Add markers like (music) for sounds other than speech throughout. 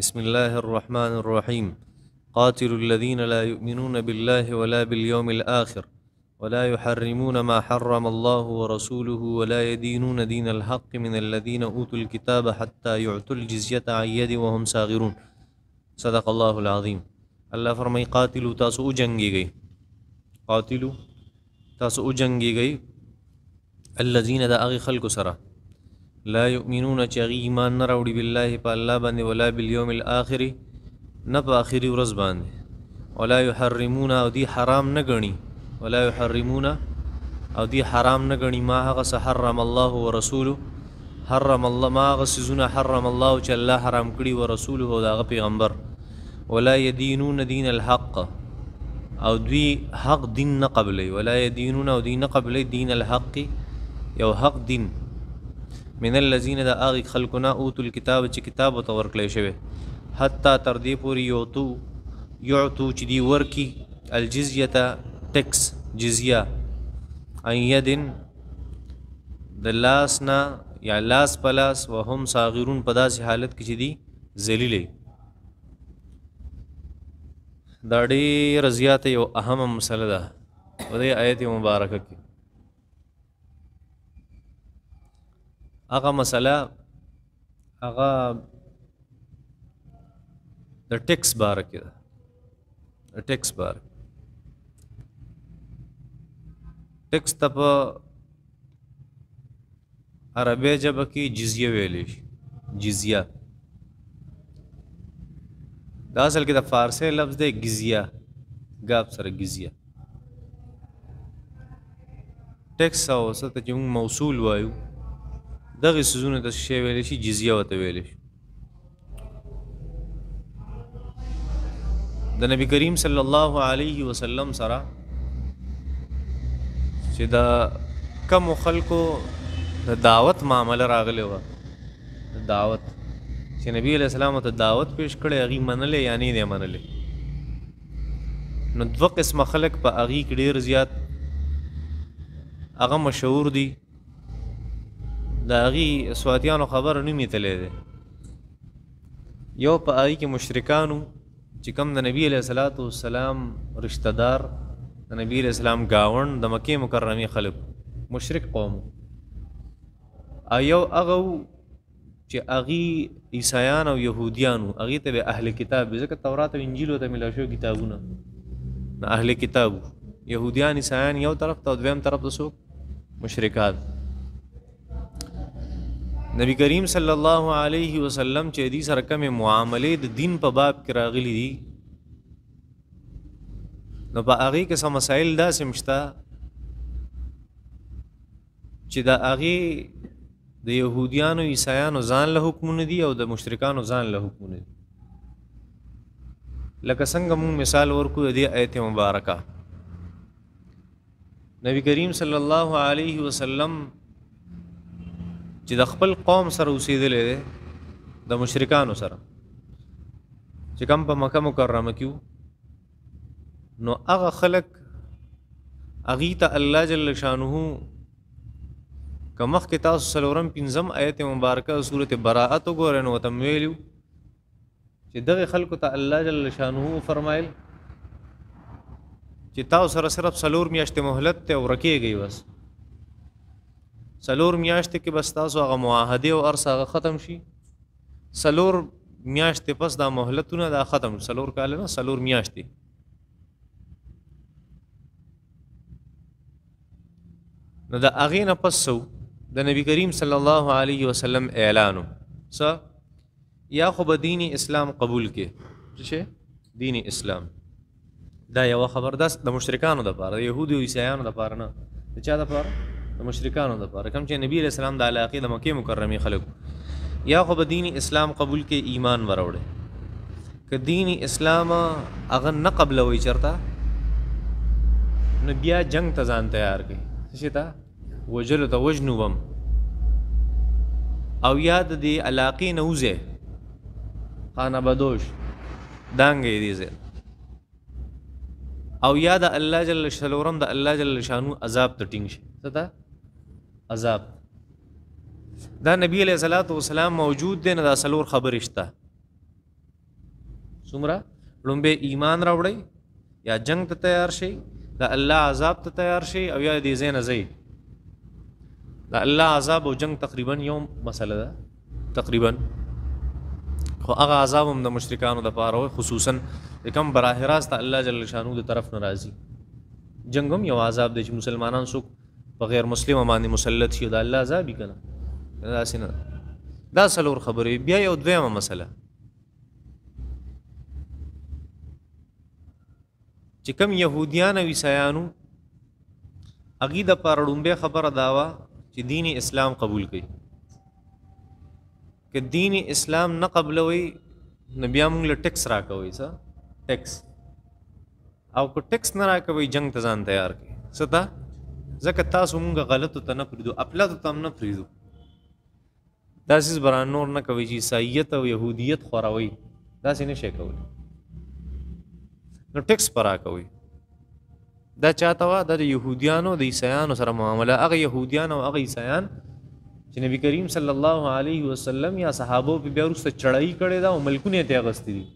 بسم الله الرحمن الرحيم قاتلوا الذين لا يؤمنون بالله ولا باليوم الآخر ولا يحرمون ما حرم الله ورسوله ولا يدينون دين الحق من الذين أوتوا الكتاب حتى يعطوا الجزية عن يد وهم صاغرون صدق الله العظيم الله فرمي قاتلو تاسو جنگي گئي قاتلو تاسو جنگي گئي الذين دا اغي خلق سره لا یؤمنون چې هغې ایمان نه راوړي بالله په الله باندې ولا بالیوم الاخر نه په آخري ورځ باندې ولا یحرمون او دی حرام نه ګڼي ولا یحرمون او دی حرام نه ګڼي ما هغه څه حرم الله ورسوله حرم الله ما هغه څیزونه حرم الله چې الله حرام کړي ورسوله او د هغه پیغمبر ولا یدینون دین الحق او دوی حق دین نه قبلی ولا یدینون او دین نه قبلی دین الحق یو حق دین من الذين د اغه خلقنا اوتل کتاب چې کتاب او ورکړی شوی حتا تر دې پورې یوتو یعتو چې دی ورکی الجزیه ټکس جزیه ایدن د لاسنا یا لاس پلاس وهم صاغرون په داسې حالت کې چې دی ذلیلې دا ډېر زیاته یو اهمه مسله ده په دې آیت مبارکه کې هغه مسله هغه د ټیکس بار کې ده د ټیکس بار ټیکس ته په عربی ژبه کې جزیه ویلی شي جزیه دا اصل کې د فارسی لفظ دی گزیه ګاب سره گزیه ټیکس او څه ته چې موږ موصول وایو دغه سيزونه د شی ویل شي جزيه وته ویل شي د نبی کریم صلی الله علیه وسلم سره چې دا کم خلکو د دعوت معاملې راغلی و د دعوت چې نبی علیہ السلام ته دعوت پیش کړي هغه منلې یعنی نه منلې نو دوه قسم خلک په هغه کې ډیر زیات هغه مشهور دي د هغې سواتیانو خبره نوم یې تللی دی یو په هغې کې مشرکانو چې کم د نبی علیه صلات وسلام رشته دار د نبی علیه السلام گاونډ د مکې مکرمې خلک مشرک قوم او یو هغه چې هغې عیسایان او یهودیانو هغې ته به اهل کتاب ځکه تورات او انجیل ته میلا شوي کتابونه نه اهل کتاب یهودیان عیسایان یو طرف ته او دویم طرف ته څوک مشرکات نبی کریم صلی الله علیه وسلم چې دې سره کوم معاملې د دین په باب کې راغلي دي نو په هغه کې سم مسائل دا سمشتا چې دا هغه د يهوديانو عیسایانو ځان له حکمونه دي او د مشرکانو ځان له حکمونه دي لکه څنګه موږ مثال ورکو د دې آیت مبارکه نبی کریم صلی الله علیه وسلم چې د خپل قوم سره اوسېدلې ده د مشرکانو سره چې کوم په مکه مکرمه کې نو هغه خلک اغي ته الله جل شانه کمخ کې تاسو سلورم پنځم آیت مبارکه سورته براءت وګورئ نو تم ویلو چې دغه خلکو ته الله جل شانه فرمایل چې تاسو سره صرف سلور میاشتې مهلت ته ورکیږي بس سلور میاشتې کې بس تاسو هغه معاهده او ارس هغه ختم شي سلور میاشتې پس دا مهلتونه دا ختم سلور کال نه سلور میاشتې نو د اغې نه پس سو د نبی کریم صلی الله علیه وسلم اعلانو س یا خو به دین اسلام قبول کې څه دین اسلام دا یو خبردست د مشرکانو د پاره يهودو او عیسایانو د پاره نه چا د پاره د مشرکانو لپاره کوم چې نبی رسول الله د علاقه د مکه مکرمه خلق یا خو به دین اسلام قبول کې ایمان وروړي ک دین اسلام اغه نه قبل وي چرته نو بیا جنگ ته ځان تیار کړي شتا وجل ته وجنوبم او یاد دی علاقه نوزه خانه بدوش دانګې دي زه او یا د الله جل شلورم د الله جل شانو عذاب ته ټینګ شي څه عذاب دا نبی علیہ الصلوۃ والسلام موجود دی نه دا سلور خبر شته څومره لومبه ایمان راوړی یا جنگ ته تیار شي دا الله عذاب ته تیار شي او یا دې زین زئی دا الله عذاب او جنگ تقریبا یوم مسله ده تقریبا خو هغه عذاب هم د مشرکانو لپاره وي خصوصا کوم براه راست الله جل شانو دی طرف ناراضي جنگم یو عذاب دی چې مسلمانان څوک په غیر مسلمان باندې مسلط شي د الله عذاب کنه دا سينه دا څلور خبرې بیا یو دویمه مسله چې کم يهوديان او عیسایانو اغي د پرړومبه خبره داوا چې دین اسلام قبول کړي ک دین اسلام نه قبلوي نبي موږ له ټیکس راکوي څه ټیکس او کو ټیکس نه راکوي جنگ ته ځان تیار کړي ستا ځکه تاسو مونږ غلطو ته نه پریدو اپلاتو ته هم نه پریدو داسې بران نور نه کوي چې عیسایت او يهودیت خوراوي داسې نشي کولی نو ټیکس پرا کوي دا چاته وا د يهوديانو د عیسایانو سره معامله هغه يهوديان او هغه عیسایان چې نبی کریم صلی الله علیه وسلم یا صحابه په بیا ورسته چړای کړي دا او ملکونه ته اغستې دي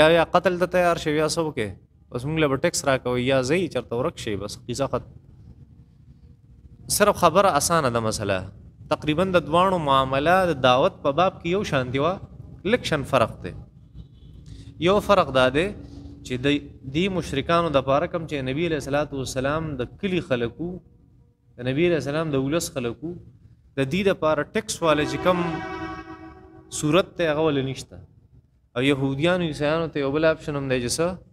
یا یا قتل ته تیار شوی یا سو کې بس موږ له ټیکس راکوي یا زی چرته ورک شي بس قصه خط صرف خبره اسانه ده مسله تقریبا د دوانو معامله د دعوت په باب کې یو شان دی وا لکشن فرق دی یو فرق دا دی چې د دې مشرکانو د پاره کم چې نبی له صلوات والسلام د کلی خلکو د نبی له سلام د ولس خلکو د دې د پاره ټیکس والے چې کم صورت ته هغه ول نشته او يهوديان او عیسایانو ته یو بل اپشن هم دی چې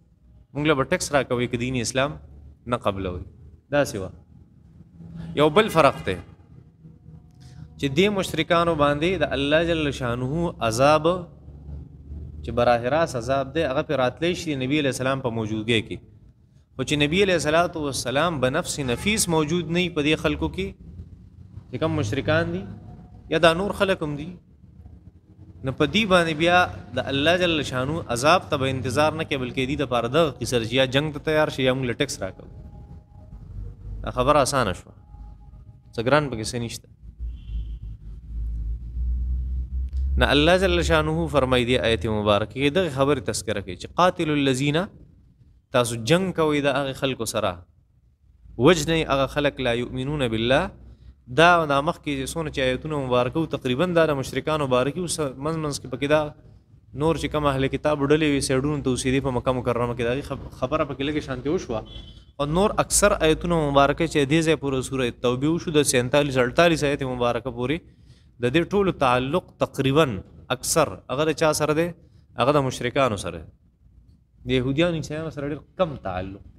موږ له ټیکس راکوي کې دین اسلام نه قبلوي دا سیوا یو بل فرق ته چې دې مشرکانو باندې د الله جل شانه عذاب چې براه راست عذاب دی هغه پر راتلې شي نبی له سلام په موجودګي کې خو چې نبی علیہ الصلات والسلام بنفس نفیس موجود نه په دې خلکو کې چې کوم مشرکان دي یا دا نور خلک هم دي نه په دی باندې بیا د الله جل شانو عذاب ته انتظار نه کوي بلکې دی د پاره د قصرجیا جنگ ته تیار شي یا موږ لټکس راکو دا خبره اسانه شو څه ګران پکې نشته نه الله جل شانه فرمای دی آیت مبارکه کې دغه خبر تذکرہ کوي چې قاتل الذین تاسو جنگ کوي د هغه خلکو سره وجنه هغه خلک لا یؤمنون بالله دا د مخ کې سونه چې آیتونه مبارکو تقریبا دا د مشرکانو مبارکي اوس منځ منځ کې پکې دا نور چې کوم اهل کتاب ډلې وي سیډونو ته اوسېدي په مکه مکرمه کې دا خبره پکې لګې شانتي وشوه او نور اکثر آیتونه مبارکه چې دې ځای پورې سورې توبه وشو د 47 48 آیت مبارکه پوری د دې ټولو تعلق تقریبا اکثر هغه چا سره دی هغه د مشرکانو سره دی يهوديانو چې سره ډېر کم تعلق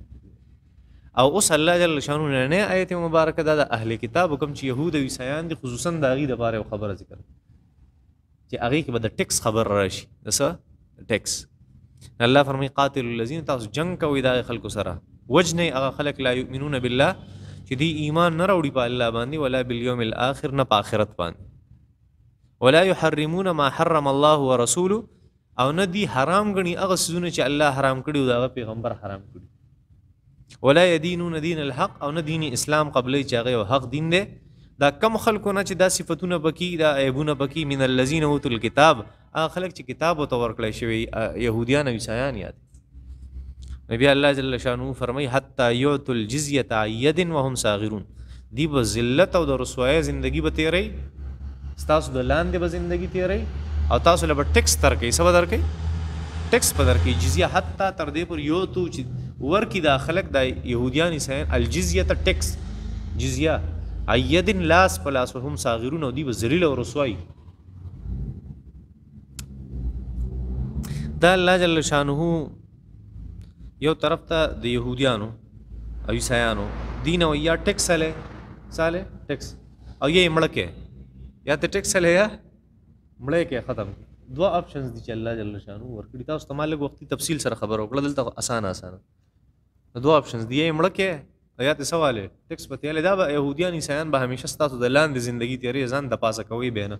او اوس الله جل شانو نه نه آیت مبارکه دا د اهل کتاب کوم چې يهود او عیسایان دي خصوصا دا غي د باره خبره ذکر چې هغه کې به د ټیکس خبر راشي دسه ټیکس الله فرمي قاتل الذين تاسو جنگ کوي دا خلکو سره وجنه هغه خلک لا يؤمنون بالله چې دی ایمان نه راوړي په الله باندې ولا بالیوم الاخر نه په آخرت باندې ولا يحرمون ما حرم الله ورسوله او نه دی حرام غني هغه سونه چې الله حرام کړی او دا پیغمبر حرام کړی ولا يدينون دين الحق او نه دین اسلام قبلې چاغه او حق دین دی دا کم خلکو نه چې دا صفاتونه بکی دا عیبونه بکی من الذين اوتل کتاب خلک چې کتاب او تور کړی شوی يهوديان او عیسایان یاد نبی الله جل شانو فرمای حتا یوت الجزيه عيد وهم صاغرون دی به ذلت او د رسوایه زندگی به تیری تاسو د لاندې به زندگی تیری او تاسو له ټیکس تر کوي سبا در کوي ټیکس په در کوي جزيه حتی تر دې پر یو تو چې ورکی دا خلک د يهوديان سین الجزيه ته ټیکس جزيه ايدن لاس پلاس وهم صاغرون او دی به ذلیل او رسوای دا الله جل شانه یو طرف ته د يهوديانو او عیسایانو دین او یا ټیکس اله ساله ټیکس او یې مړکه یا ته ټیکس اله یا مړکه ختم دوه اپشنز دي چې الله جل شانه ورکړي تاسو تماله وختي تفصیل سره خبر وکړه دلته اسانه اسانه دوه اپشنز دی مړه کې یا ته سوال ټیکس په تیاله دا به يهوديان عیسایان به همیشه ستاسو د لاندې ژوندۍ تیرې ځان د پاسه کوي به نه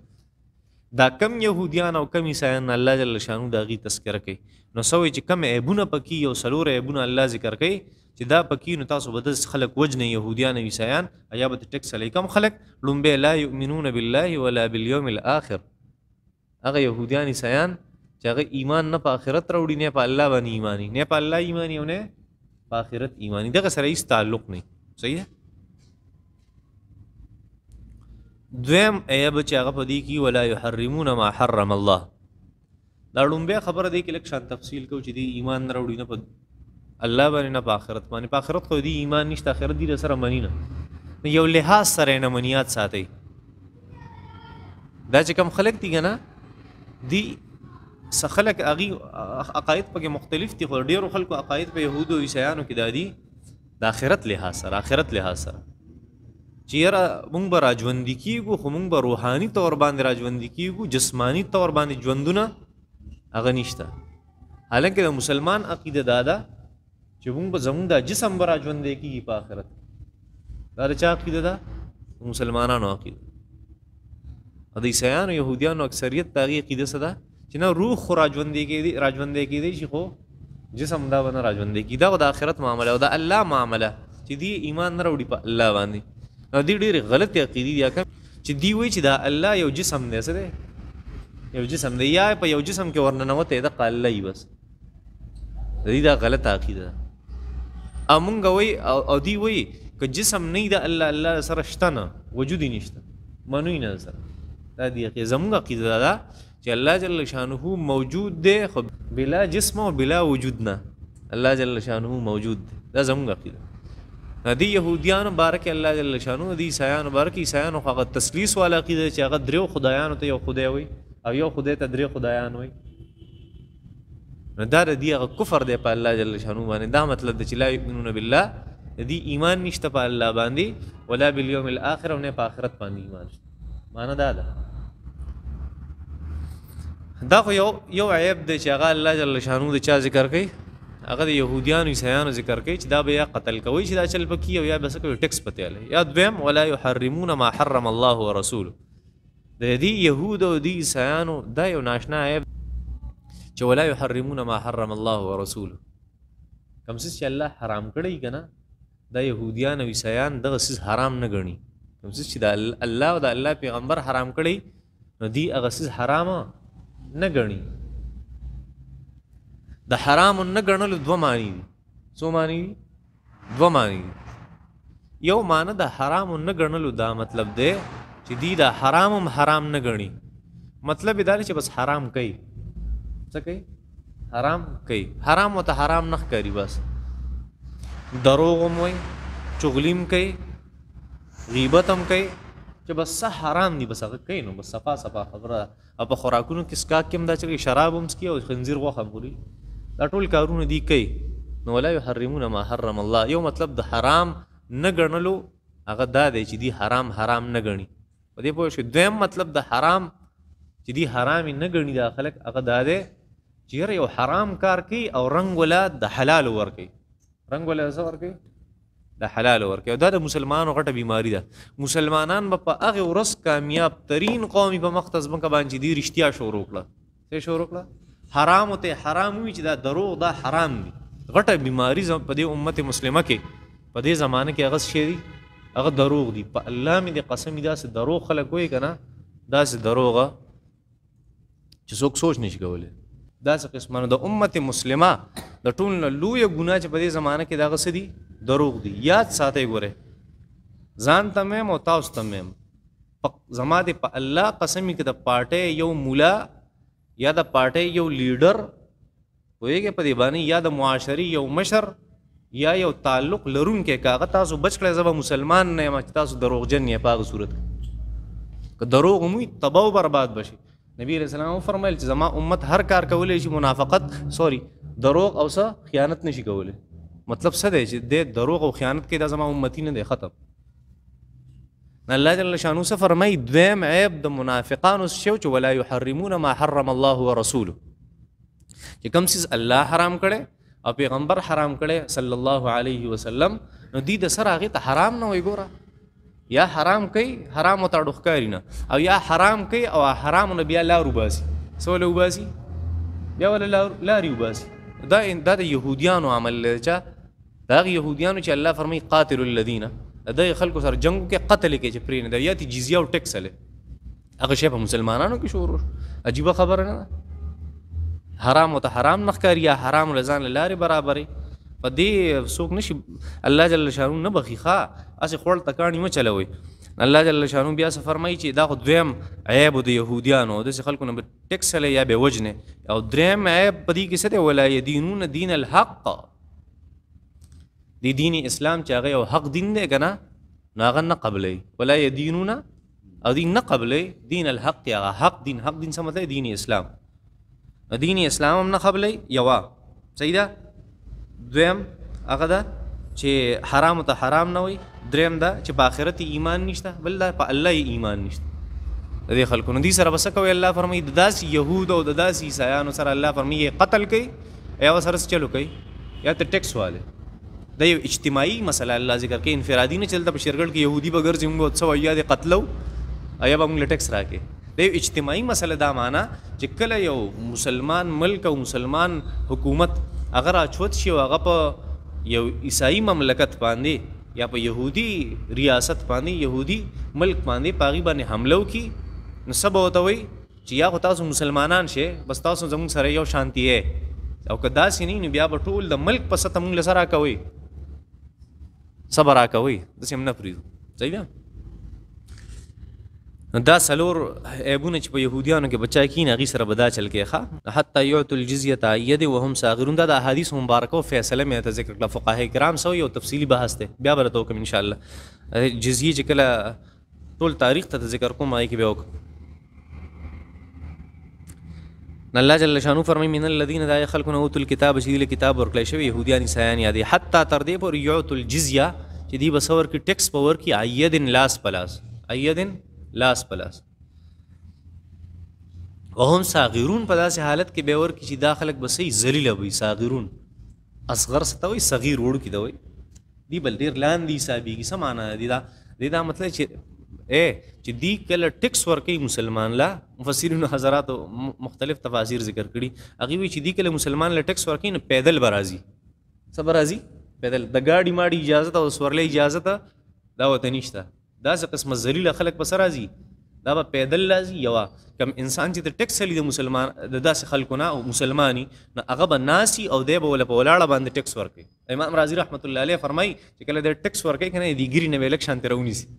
دا کم يهوديان او کم عیسایان الله جل شانو دا غي تذکر کوي نو سوې چې کم ایبونه پکې یو سلور ایبونه الله ذکر کوي چې دا پکې نو تاسو بده خلک وجنه يهوديان او عیسایان یا به ټیکس علیکم خلک لومبه لا یؤمنون بالله ولا بالیوم الاخر هغه يهوديان عیسایان چې هغه ایمان نه په آخرت راوړي نه په الله باندې ایمانی نه په الله ایمانی او نه په آخرت ایمانی دغه سره هیڅ تعلق نه صحیح ده دویم ایب چې هغه په دې کې ولا يحرمون ما حرم الله دا لومبه خبره دی کې لکه شان تفصیل کو چې دی ایمان نه وروړي نه په الله باندې نه په آخرت باندې په آخرت خو دی ایمان نشته آخرت دی سره منی نه یو لحاظ سره نه منیات ساتي دا چې کم خلک دي کنه دی سخلک اغي عقاید پکې مختلف دي خو ډیرو خلکو عقاید په يهودو او عیسایانو کې دادي د آخرت لحاظ سره آخرت لحاظ سره چیر مونږ به راجوندي کیږو خو مونږ به روحاني تور باندې راجوندي کیږو جسمانی تور باندې ژوندونه هغه نشته حالانکه د مسلمان عقیده دادا چې مونږ به زمونږ د جسم به راجوندي کیږي په آخرت دا چا عقیده ده مسلمانانو عقیده د عیسایانو يهوديانو اکثریت تاغي عقیده څه ده چې نه روح خو راژوندې کېدی راژوندې کېدی شي خو جسم دا به نه راژوندې کېدا او د آخرت معامله او د الله معامله چې دی ایمان نه راوړي په الله باندې نو دی ډېرې غلطې عقیدې دي چې دی وایي چې دا الله یو جسم دی څه دی یو جسم دی یا په یو جسم کې ورننوتې د الله بس د دې دا غلطه عقیده ده امونږ وایي او دی وایي که جسم نه د الله الله سره شته نه وجود نشته منوي نه سره دا دی زموږ عقیده ده چې الله جل شانه موجود دی خو بلا جسم او بلا وجود نه الله جل شانه موجود دی دا زموږ عقیده دی يهوديان بارک الله جل شانه دی عیسایان بارک عیسایان خو هغه تسلیس والا عقیده چې هغه درو خدایانو ته یو خدای وي او یو خدای ته درې خدایان وي نو دا د دی هغه کفر دی په الله جل شانه باندې دا مطلب دی چې لا یؤمنون بالله دی ایمان نشته په الله باندې ولا بالیوم الاخر او نه په آخرت باندې ایمان معنا دا ده دا خو یو یو عیب دی چې هغه الله جل شانو د چا ذکر کوي هغه د يهوديانو عیسایانو ذکر کوي چې دا به یا قتل کوي چې دا چل پکی او یا بس کوي ټیکس پته لای یا دویم ولا يحرمون ما حرم الله ورسوله د دې يهود او د عیسایانو دا یو ناشنا عیب چې ولا يحرمون ما حرم الله ورسوله کوم څه چې الله حرام کړی کنه دا يهوديان او عیسایان دغه څه حرام نه ګڼي کوم څه چې د الله او د الله پیغمبر حرام کړی نو دی هغه څه حرامه نه غني د حرام نه غنل دوه معنی دي څو معنی دوه معنی دي یو معنی د حرام نه غنل دا مطلب دی چې دی د حرام حرام نه غني مطلب دا چې بس حرام کوي څه کوي حرام کوي حرام او ته حرام نه کوي بس دروغ هم وي چغلیم کوي غیبت هم کوي چې بس څه حرام دي بس هغه کوي نو بس صفا صفا خبره او په خوراکونو کې سکاک کې هم دا چې شراب هم سکي او خنزیر غوښه هم خوري دا ټول کارونه دي کوي نو ولا یحرمون ما حرم الله یو مطلب د حرام نه ګڼلو هغه دا دی چې دی حرام حرام نه ګڼي په دې پوه شو دویم مطلب د حرام چې دی حرام نه ګڼي دا خلک هغه دا دی چې یو حرام کار کوي او رنګ ولا د حلال ور کوي رنګ ولا څه ور کوي د حلال ورکه دا د مسلمانانو غټه بیماری ده مسلمانان به په هغه ورځ کامیاب ترين قومي په مختز مکه باندې دی رښتیا شروع کړه څه شروع کړه حرام ته حرام وی چې دا دروغ دا حرام دي غټه بیماری په دې امت مسلمه کې په دې زمانه کې هغه شی دی هغه دروغ دی په الله مې د قسم دا سه دروغ خلک وای کنه دا سه دروغه چې څوک سوچ نشي کولای دا څه قسمه د امت مسلمه د ټول لوی ګناه چې په دې زمانه کې دا غسه دی دروغ دي یاد ساتي ګوره ځان تمم او تاسو تمم زما دې په الله قسم کې د پارټي یو مولا یا د پارټي یو لیډر وېګه په دې باندې یا د معاشري یو مشر یا یو تعلق لرون کې کاغه تاسو بچ کړی زما مسلمان نه ما تاسو دروغجن نه پاغه صورت که دروغ موي تباہ برباد بشي نبی رسول الله فرمایل چې زما امت هر کار کولای شي منافقت سوري دروغ او څه خیانت نشي کولای مطلب څه دی چې د دروغ او خیانت کې دا زما امتی نه دی ختم الله جل شانو څه فرمای دویم عیب د منافقانو شو چې ولا يحرمون ما حرم الله ورسوله چې کوم څه الله حرام کړي او پیغمبر حرام کړي صلی الله علیه وسلم نو دې د سره هغه ته حرام نه وي ګوره یا حرام کوي حرام ته ډوخکاری نه او یا حرام کوي او حرام نه بیا لارو باسي سولو باسي بیا ولا لارو باسي دا دا د يهوديانو عمل لږه دا يهوديانو چې الله فرمایي قاتل الذين د خلکو سره جنگ کې قتل کې چې پرې نه دی یاتي جزيه او ټیکس له هغه شی په مسلمانانو کې شروع عجیب خبره نه حرام او ته حرام نخکاری یا حرام لزان لاره برابرې په دې څوک نشي الله جل شانو نه بخي ښا اسې خړل تکانی و چلوي الله جل شانو بیا څه فرمایي چې دا خو دویم عیب د يهوديانو د خلکو نه ټیکس له یا به وجنه او دریم عیب په دې کې څه دی ولای دینون دین الحق دی دین اسلام چې هغه یو حق دین دی کنه نو هغه نه قبلې ولا یدینونا او دین نه قبلې دین الحق هغه حق دین حق دین څه مطلب دین اسلام دین اسلام هم نه قبلې یوا صحیح ده دویم هغه ده چې حرام ته حرام نه وي دریم ده چې په آخرت ایمان نشته بل ده په الله ایمان نشته د دې خلکو ندي سره بس کوي الله فرمایي د داس يهود او د داس عیسایانو سره الله فرمایي قتل کوي یا سره چلو کوي یا ته ټیکس والے د یو اجتماعي مسله الله ذکر کوي انفرادي نه چلته په شرګړ کې يهودي بغیر زموږ څو یاد قتلو آیا به موږ لټکس راکې د یو اجتماعي مسله دا معنا چې کله یو مسلمان ملک او مسلمان حکومت اگر اچوت شي هغه په یو عیسائی مملکت باندې یا په يهودي ریاست باندې يهودي ملک باندې پاغي باندې حمله وکي نو سب وته وي چې یا خو تاسو مسلمانان شې بس تاسو زموږ سره یو شانتی اے او که داسې نه نو بیا به ټول د ملک په سطح موږ سره کوي صبر راکوي داسې هم نه پرېږدو صحیح ده دا سلور عیبونه چې په یهودیانو کې بچا کین هغې سره به دا چل کې ښه حتی یعطو الجزیة ید وهم صاغرون دا د احادیث مبارکه او فیصله مې ته ذکر کړه فقاه کرام سو یو تفصیلي بحث دی بیا به درته وکړم انشاءالله جزیې چې کله ټول تاریخ ته ذکر کوم هغې کې به وکړم الله جل شانو فرمای من الذين ذا خلقنا اوتل کتاب شیل کتاب ورکلی شوی يهوديان عیسایان یادې حتا تر دې پر یعت الجزيه چې دی بسور کې ټیکس پاور کې ایدن لاس پلاس ایدن لاس پلاس وهم صاغرون په داسې حالت کې به ور کې چې داخلك بسې ذلیل وي صاغرون اصغر ستوي صغیر وړو کې دوی دی بل ډیر لاندې حسابي کې سمانه دی دا دی دا مطلب چې اے چې دی کله ټیکس ورکوي مسلمان لا مفسرین حضرات مختلف تفاسیر ذکر کړي هغه وی چې دی کله مسلمان لا ټیکس ورکوي نه پیدل برازي صبر رازي پیدل د گاډي ماډي اجازه او سورلې اجازه دا وته نشته دا څه قسم ذلیل خلک پس رازي دا به پیدل لازم یوا کم انسان چې د ټیکس لې د مسلمان د داسې خلکو نه او مسلمانی نه هغه به ناسي او دی به ول په ولاړه باندې ټیکس ورکوي امام رازي رحمت الله علیه فرمایي چې کله د ټیکس ورکوي کنه دیګری نه ویلک شانته رونی سي (laughs)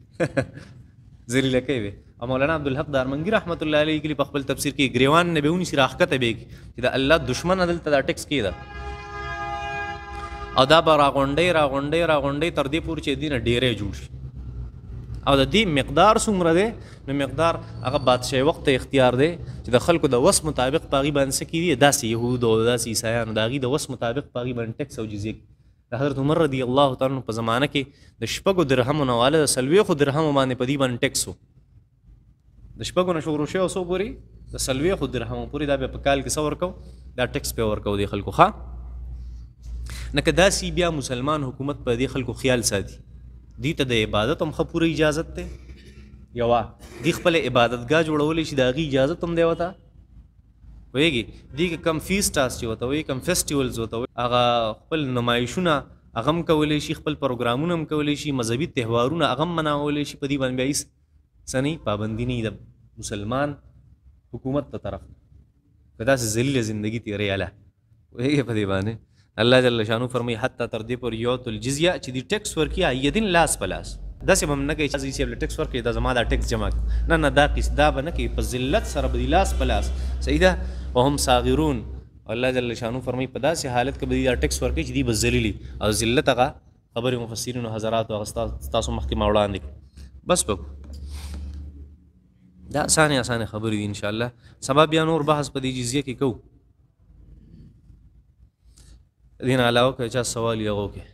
ذلیله کوي او مولانا عبدالحق دارمنګي رحمت الله علیه کلی په خپل تفسیر کې گریوان نه بهونی سره حقته به کې چې د الله دشمن عدل ته دا ټکس کې ده او دا به راغونډې راغونډې راغونډې تر دې پورې چې دینه ډیرې جوړ شي او د دې مقدار څومره ده نو مقدار هغه بادشاہ وخت ته اختیار دی چې د خلکو د وس مطابق پاغي باندې سکی دي داسې يهود او داسې عیسایانو داغي د وس مطابق پاغي باندې ټکس او جزیه د حضرت عمر رضی الله تعالی عنہ په زمانه کې د شپږو درهمو نه والا د سلويخو درهمو باندې په دې باندې ټیکس وو د شپږو نشو روشه اوسو پوری د سلويخو درهمو پوری دا به په کال کې څور کو دا ټیکس په ور کو دی خلکو ښا نکه داسي بیا مسلمان حکومت په دې خلکو خیال ساتي دې ته د عبادت هم خپوره اجازه ته یوا دې خپل عبادتګاه جوړولې شي دا غي اجازه تم دی وته ویږي دې کم فیسټاس چې وته وی کم فیسټیوالز وته هغه خپل نمایشونه اغم کولې شي خپل پروګرامونه هم کولې شي مذهبي تهوارونه اغم مناولې شي په دې باندې ایس سني پابندي نه د مسلمان حکومت ته طرف کدا سه ذلیل زندگی تیرې اله ویږي په دې باندې الله جل شانو فرمایي حتی تر دې پر یو تل جزیه چې دی ټیکس ورکی ایدین لاس پلاس داسې به نه کوي چې ځي صاحب له ټیکس ورکړي دا زما دا ټیکس جمع نه نه دا قص دا به نه کوي په ذلت سره به لاس په لاس صحیح ده وهم صاغرون الله جل شانو فرمایي په داسې حالت کې به دا ټیکس ورکړي چې دی به ذلیلي او ذلت هغه خبرې مفسرینو حضرات او تاسو مخکې ما وړاندې بس په دا اسانه اسانه خبرې ان شاء الله سبا بیا نور بحث په دې جزیه کې کوو دین علاوه که چا سوال یې وکړي